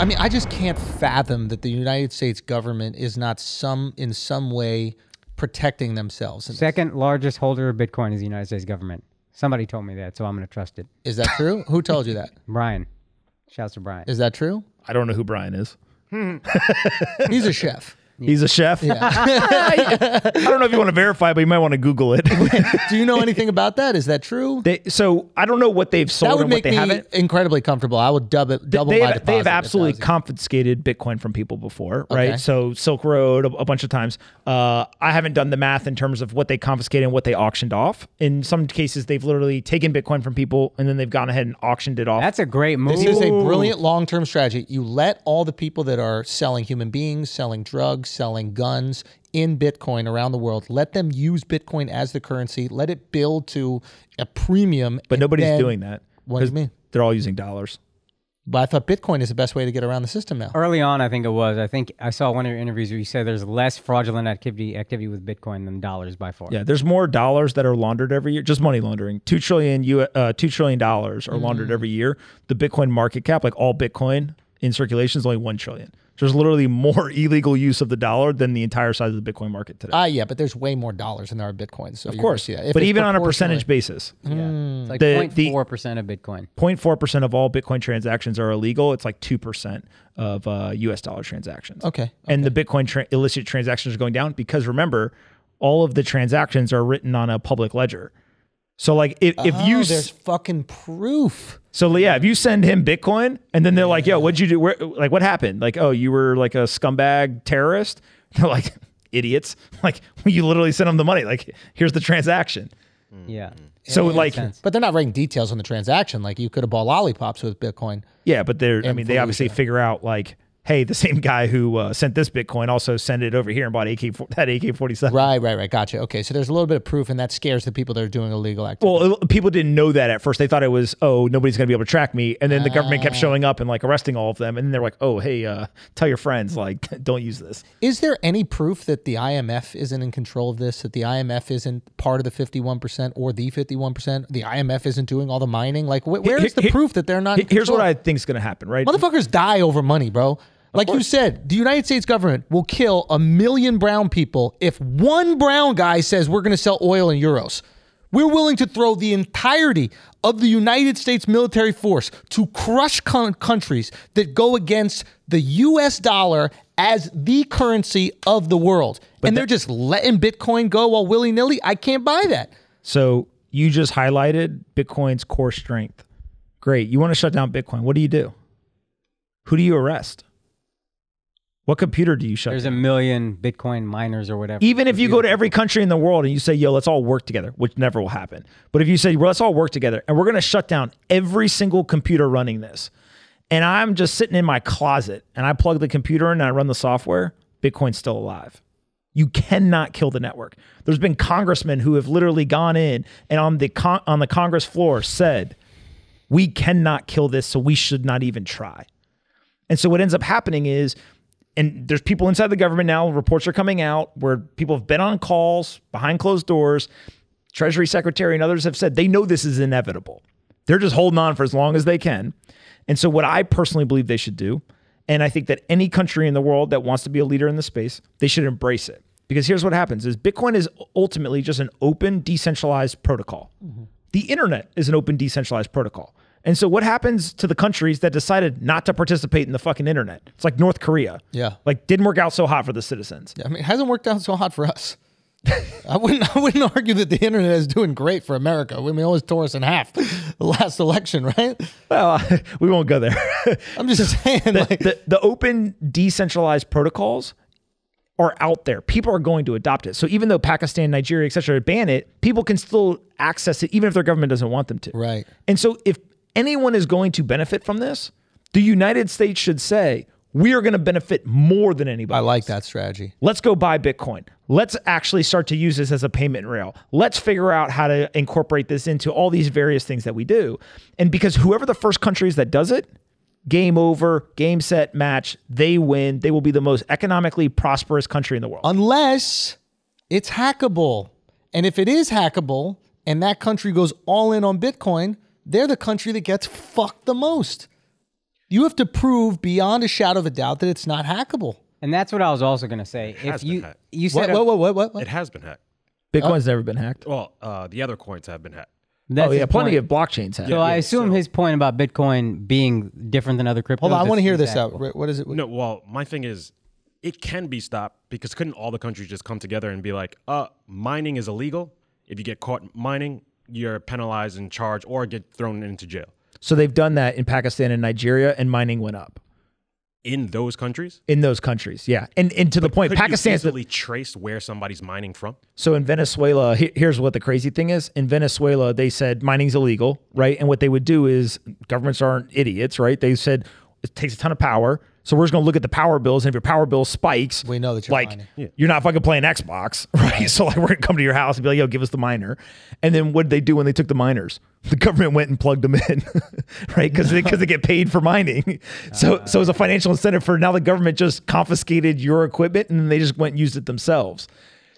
I mean, I just can't fathom that the United States government is not some in some way protecting themselves. Second largest holder of Bitcoin is the United States government. Somebody told me that, so I'm going to trust it. Is that true? who told you that? Brian. Shouts to Brian. Is that true? I don't know who Brian is. Hmm. He's a chef. He's a chef. Yeah. I don't know if you want to verify, but you might want to Google it. Do you know anything about that? Is that true? They, so I don't know what they've sold. That would make me haven't. incredibly comfortable. I would dub it, double they, my have, They have absolutely confiscated Bitcoin from people before, right? Okay. So Silk Road a, a bunch of times. Uh, I haven't done the math in terms of what they confiscated and what they auctioned off. In some cases, they've literally taken Bitcoin from people and then they've gone ahead and auctioned it off. That's a great move. This is a brilliant long-term strategy. You let all the people that are selling human beings, selling drugs selling guns in Bitcoin around the world. Let them use Bitcoin as the currency. Let it build to a premium. But nobody's then, doing that. What do you mean? They're all using dollars. But I thought Bitcoin is the best way to get around the system now. Early on, I think it was. I think I saw one of your interviews where you said there's less fraudulent activity activity with Bitcoin than dollars by far. Yeah, there's more dollars that are laundered every year, just money laundering. Two trillion, uh, two trillion dollars are laundered mm. every year. The Bitcoin market cap, like all Bitcoin, in circulation is only 1 trillion. There's literally more illegal use of the dollar than the entire size of the Bitcoin market today. Ah, uh, yeah, but there's way more dollars than there are Bitcoins. So of course, yeah. But even on a percentage basis, yeah, hmm. it's like 0.4 percent of Bitcoin. 0.4 percent of all Bitcoin transactions are illegal. It's like two percent of uh, U.S. dollar transactions. Okay, okay. and the Bitcoin tra- illicit transactions are going down because remember, all of the transactions are written on a public ledger. So like if, if oh, you there's fucking proof. So yeah, if you send him Bitcoin and then they're like, "Yo, what'd you do? Where, like what happened? Like oh, you were like a scumbag terrorist." They're like, "Idiots!" Like you literally sent them the money. Like here's the transaction. Mm. Yeah. So like, sense. but they're not writing details on the transaction. Like you could have bought lollipops with Bitcoin. Yeah, but they're. I mean, they obviously figure out like hey, the same guy who uh, sent this Bitcoin also sent it over here and bought AK that AK forty seven. Right, right, right. Gotcha. Okay, so there's a little bit of proof, and that scares the people that are doing illegal activity. Well, people didn't know that at first. They thought it was oh, nobody's going to be able to track me, and then the government kept ah. showing up and like arresting all of them, and then they're like, oh, hey, uh, tell your friends like don't use this. Is there any proof that the IMF isn't in control of this? That the IMF isn't part of the fifty one percent or the fifty one percent? The IMF isn't doing all the mining. Like, wh where is the proof that they're not? Here's what I think is going to happen. Right, motherfuckers die over money, bro like you said, the United States government will kill a million brown people if one brown guy says we're going to sell oil in euros. We're willing to throw the entirety of the United States military force to crush con- countries that go against the US dollar as the currency of the world. But and that, they're just letting Bitcoin go all willy nilly. I can't buy that. So you just highlighted Bitcoin's core strength. Great. You want to shut down Bitcoin. What do you do? Who do you arrest? What computer do you shut? There's down? a million Bitcoin miners or whatever. Even if you go to every country in the world and you say, yo, let's all work together, which never will happen. But if you say, well, let's all work together and we're going to shut down every single computer running this, and I'm just sitting in my closet and I plug the computer in and I run the software, Bitcoin's still alive. You cannot kill the network. There's been congressmen who have literally gone in and on the con- on the Congress floor said, "We cannot kill this, so we should not even try." And so what ends up happening is and there's people inside the government now, reports are coming out where people have been on calls behind closed doors. Treasury Secretary and others have said they know this is inevitable. They're just holding on for as long as they can. And so, what I personally believe they should do, and I think that any country in the world that wants to be a leader in the space, they should embrace it. Because here's what happens is Bitcoin is ultimately just an open, decentralized protocol. Mm -hmm. The internet is an open, decentralized protocol. And so what happens to the countries that decided not to participate in the fucking internet? It's like North Korea. Yeah. Like didn't work out so hot for the citizens. Yeah, I mean, it hasn't worked out so hot for us. I wouldn't I wouldn't argue that the internet is doing great for America. I mean, always tore us in half the last election, right? Well, we won't go there. I'm just saying the, like the, the open decentralized protocols are out there. People are going to adopt it. So even though Pakistan, Nigeria, etc., ban it, people can still access it, even if their government doesn't want them to. Right. And so if anyone is going to benefit from this, the United States should say, we are going to benefit more than anybody. I like else. that strategy. Let's go buy Bitcoin. Let's actually start to use this as a payment rail. Let's figure out how to incorporate this into all these various things that we do. And because whoever the first country is that does it, game over, game set, match, they win. They will be the most economically prosperous country in the world. Unless it's hackable. And if it is hackable and that country goes all in on Bitcoin, they're the country that gets fucked the most. You have to prove beyond a shadow of a doubt that it's not hackable. And that's what I was also going to say. It if you hacked. you said what, what, what, what, what? it has been hacked. Bitcoin's uh, never been hacked. Well, uh, the other coins have been hacked. That's oh yeah, plenty point. of blockchains have. So Yeah, I assume so- his point about Bitcoin being different than other cryptos. Hold on, I want to hear this out. What is it? No, well, my thing is, it can be stopped because couldn't all the countries just come together and be like, uh, mining is illegal. If you get caught mining, you're penalized and charged or get thrown into jail. So they've done that in Pakistan and Nigeria, and mining went up. In those countries? In those countries, yeah. And, and to but the point, Pakistan's really traced where somebody's mining from. So in Venezuela, here's what the crazy thing is: in Venezuela, they said mining's illegal, right? And what they would do is governments aren't idiots, right? They said it takes a ton of power. So we're just going to look at the power bills, and if your power bill spikes, we know that you're like you're not fucking playing Xbox, right? So like we're gonna come to your house and be like, "Yo, give us the miner. And then what did they do when they took the miners? The government went and plugged them in, right? Because because no. they, they, get paid for mining. So uh, so it's a financial incentive for now. The government just confiscated your equipment, and then they just went and used it themselves.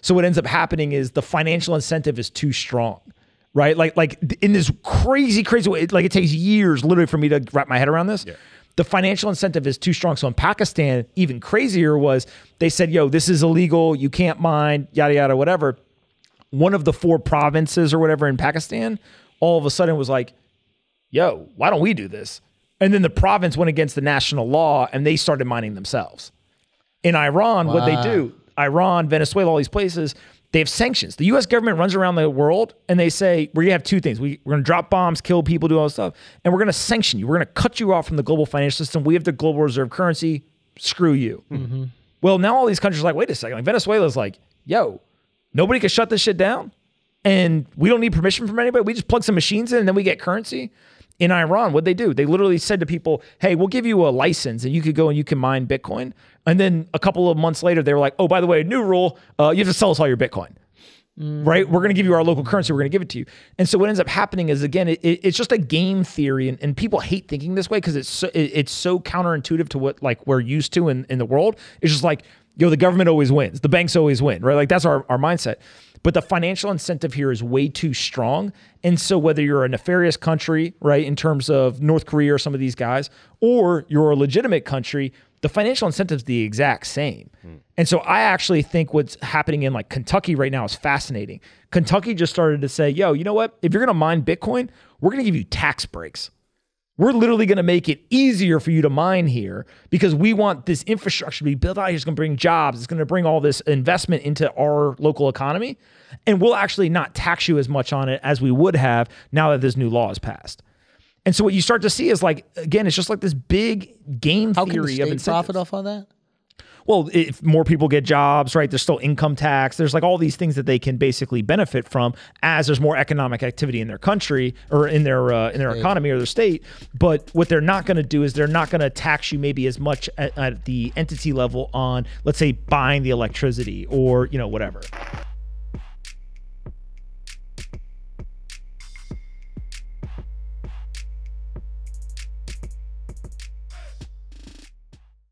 So what ends up happening is the financial incentive is too strong right? Like like in this crazy, crazy way. It, like it takes years, literally, for me to wrap my head around this. Yeah the financial incentive is too strong. So in Pakistan, even crazier was they said, yo, this is illegal. You can't mine, yada, yada, whatever. One of the four provinces or whatever in Pakistan all of a sudden was like, yo, why don't we do this? And then the province went against the national law and they started mining themselves. In Iran, wow. what they do, Iran, Venezuela, all these places, they have sanctions. The US government runs around the world and they say, we're going to have two things. We, are going to drop bombs, kill people, do all this stuff, and we're going to sanction you. We're going to cut you off from the global financial system. We have the global reserve currency. Screw you. Mm-hmm. Well, now all these countries are like, wait a second. Like Venezuela's like, yo, nobody can shut this shit down. And we don't need permission from anybody. We just plug some machines in and then we get currency in Iran, what they do, they literally said to people, "Hey, we'll give you a license, and you could go and you can mine Bitcoin." And then a couple of months later, they were like, "Oh, by the way, new rule: uh, you have to sell us all your Bitcoin." Mm. Right, we're going to give you our local currency. We're going to give it to you, and so what ends up happening is again, it, it, it's just a game theory, and, and people hate thinking this way because it's so, it, it's so counterintuitive to what like we're used to in in the world. It's just like, yo, the government always wins, the banks always win, right? Like that's our our mindset. But the financial incentive here is way too strong. And so whether you're a nefarious country, right, in terms of North Korea or some of these guys, or you're a legitimate country, the financial incentive's the exact same. Mm. And so I actually think what's happening in like Kentucky right now is fascinating. Kentucky just started to say, yo, you know what? If you're gonna mine Bitcoin, we're gonna give you tax breaks. We're literally going to make it easier for you to mine here because we want this infrastructure to be built out. It's going to bring jobs. It's going to bring all this investment into our local economy. And we'll actually not tax you as much on it as we would have now that this new law is passed. And so what you start to see is like, again, it's just like this big game theory How can the state of incentives. profit off on that? well, if more people get jobs, right? There's still income tax. There's like all these things that they can basically benefit from as there's more economic activity in their country or in their uh, in their economy or their state. But what they're not going to do is they're not going to tax you maybe as much at, at the entity level on, let's say, buying the electricity or you know whatever.